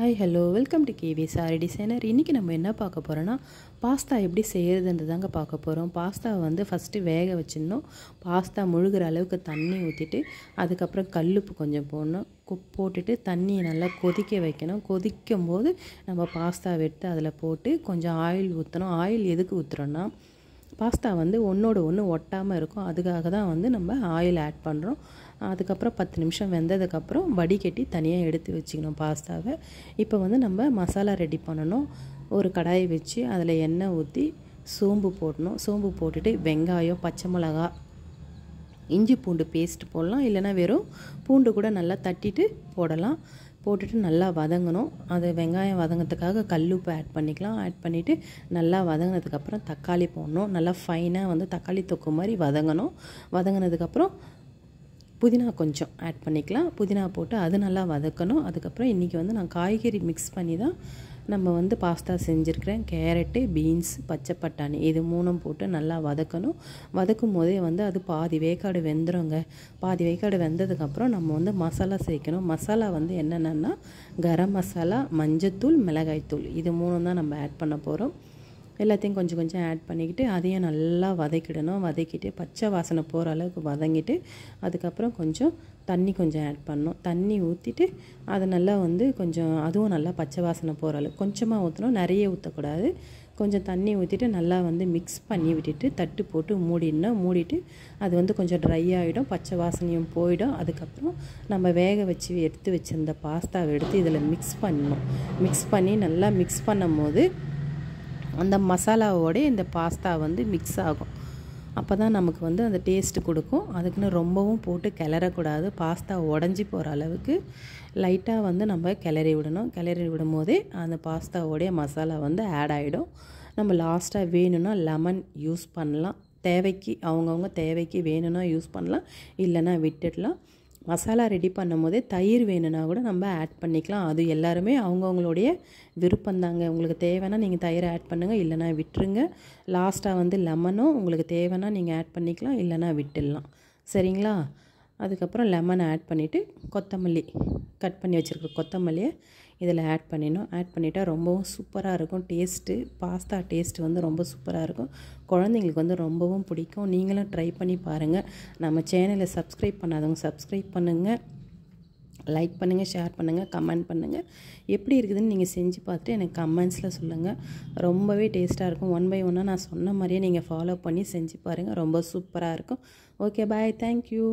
hi hello welcome to KV sari designer இன்றைக்கி நம்ம என்ன பார்க்க போகிறோன்னா பாஸ்தா எப்படி செய்கிறதுன்றது தாங்க பார்க்க போகிறோம் பாஸ்தாவை வந்து ஃபஸ்ட்டு வேக வச்சிடணும் பாஸ்தா முழுகிற அளவுக்கு தண்ணி ஊற்றிட்டு அதுக்கப்புறம் கல்லுப்பு கொஞ்சம் போடணும் போட்டுட்டு தண்ணியை நல்லா கொதிக்க வைக்கணும் கொதிக்கும் போது நம்ம பாஸ்தாவை எடுத்து அதில் போட்டு கொஞ்சம் ஆயில் ஊற்றணும் ஆயில் எதுக்கு ஊற்றுறோன்னா பாஸ்தா வந்து ஒன்றோட ஒன்று ஒட்டாமல் இருக்கும் அதுக்காக தான் வந்து நம்ம ஆயில் ஆட் பண்ணுறோம் அதுக்கப்புறம் பத்து நிமிஷம் வெந்ததுக்கப்புறம் வடிகட்டி தனியாக எடுத்து வச்சுக்கணும் பாஸ்தாவை இப்போ வந்து நம்ம மசாலா ரெடி பண்ணணும் ஒரு கடாயை வச்சு அதில் எண்ணெய் ஊற்றி சோம்பு போடணும் சோம்பு போட்டுட்டு வெங்காயம் பச்சை மிளகா இஞ்சி பூண்டு பேஸ்ட் போடலாம் இல்லைனா வெறும் பூண்டு கூட நல்லா தட்டிட்டு போடலாம் போட்டுட்டு நல்லா வதங்கணும் அது வெங்காயம் வதங்கிறதுக்காக உப்பு ஆட் பண்ணிக்கலாம் ஆட் பண்ணிவிட்டு நல்லா வதங்கினதுக்கப்புறம் தக்காளி போடணும் நல்லா ஃபைனாக வந்து தக்காளி தொக்கு மாதிரி வதங்கணும் வதங்கினதுக்கப்புறம் புதினா கொஞ்சம் ஆட் பண்ணிக்கலாம் புதினா போட்டு அது நல்லா வதக்கணும் அதுக்கப்புறம் இன்றைக்கி வந்து நான் காய்கறி மிக்ஸ் பண்ணி தான் நம்ம வந்து பாஸ்தா செஞ்சுருக்கிறேன் கேரட்டு பீன்ஸ் பச்சை பட்டாணி இது மூணும் போட்டு நல்லா வதக்கணும் வதக்கும் போதே வந்து அது பாதி வேக்காடு வெந்துடுங்க பாதி வேக்காடு வெந்ததுக்கப்புறம் நம்ம வந்து மசாலா சேர்க்கணும் மசாலா வந்து என்னென்னா கரம் மசாலா மஞ்சத்தூள் மிளகாய்த்தூள் இது மூணும் தான் நம்ம ஆட் பண்ண போகிறோம் எல்லாத்தையும் கொஞ்சம் கொஞ்சம் ஆட் பண்ணிக்கிட்டு அதையும் நல்லா வதக்கிடணும் வதக்கிட்டு பச்சை வாசனை போகிற அளவுக்கு வதங்கிட்டு அதுக்கப்புறம் கொஞ்சம் தண்ணி கொஞ்சம் ஆட் பண்ணணும் தண்ணி ஊற்றிட்டு அதை நல்லா வந்து கொஞ்சம் அதுவும் நல்லா பச்சை வாசனை போகிற அளவுக்கு கொஞ்சமாக ஊற்றணும் நிறைய ஊற்றக்கூடாது கொஞ்சம் தண்ணி ஊற்றிட்டு நல்லா வந்து மிக்ஸ் பண்ணி விட்டுட்டு தட்டு போட்டு மூடிடணும் மூடிட்டு அது வந்து கொஞ்சம் ட்ரை ஆகிடும் பச்சை வாசனையும் போயிடும் அதுக்கப்புறம் நம்ம வேக வச்சு எடுத்து வச்சுருந்த பாஸ்தாவை எடுத்து இதில் மிக்ஸ் பண்ணணும் மிக்ஸ் பண்ணி நல்லா மிக்ஸ் பண்ணும் போது அந்த மசாலாவோடய இந்த பாஸ்தா வந்து மிக்ஸ் ஆகும் அப்போ தான் நமக்கு வந்து அந்த டேஸ்ட்டு கொடுக்கும் அதுக்குன்னு ரொம்பவும் போட்டு கிளறக்கூடாது பாஸ்தா உடஞ்சி போகிற அளவுக்கு லைட்டாக வந்து நம்ம கிளறி விடணும் கிளறி விடும் போதே அந்த பாஸ்தாவோடைய மசாலா வந்து ஆட் ஆகிடும் நம்ம லாஸ்ட்டாக வேணும்னா லெமன் யூஸ் பண்ணலாம் தேவைக்கு அவங்கவுங்க தேவைக்கு வேணும்னா யூஸ் பண்ணலாம் இல்லைன்னா விட்டுடலாம் மசாலா ரெடி பண்ணும் போதே தயிர் வேணும்னா கூட நம்ம ஆட் பண்ணிக்கலாம் அது எல்லாருமே அவங்கவுங்களுடைய விருப்பந்தாங்க உங்களுக்கு தேவைன்னா நீங்கள் தயிர் ஆட் பண்ணுங்கள் இல்லைனா விட்டுருங்க லாஸ்ட்டாக வந்து லெமனும் உங்களுக்கு தேவைன்னா நீங்கள் ஆட் பண்ணிக்கலாம் இல்லைனா விட்டுடலாம் சரிங்களா அதுக்கப்புறம் லெமனை ஆட் பண்ணிவிட்டு கொத்தமல்லி கட் பண்ணி வச்சுருக்க கொத்தமல்லியை இதில் ஆட் பண்ணிடணும் ஆட் பண்ணிவிட்டால் ரொம்பவும் சூப்பராக இருக்கும் டேஸ்ட்டு பாஸ்தா டேஸ்ட்டு வந்து ரொம்ப சூப்பராக இருக்கும் குழந்தைங்களுக்கு வந்து ரொம்பவும் பிடிக்கும் நீங்களும் ட்ரை பண்ணி பாருங்கள் நம்ம சேனலை சப்ஸ்கிரைப் பண்ணாதவங்க சப்ஸ்கிரைப் பண்ணுங்கள் லைக் பண்ணுங்கள் ஷேர் பண்ணுங்கள் கமெண்ட் பண்ணுங்கள் எப்படி இருக்குதுன்னு நீங்கள் செஞ்சு பார்த்துட்டு எனக்கு கமெண்ட்ஸில் சொல்லுங்கள் ரொம்பவே டேஸ்ட்டாக இருக்கும் ஒன் பை ஒன்னாக நான் சொன்ன மாதிரியே நீங்கள் ஃபாலோ பண்ணி செஞ்சு பாருங்கள் ரொம்ப சூப்பராக இருக்கும் ஓகே பாய் தேங்க்யூ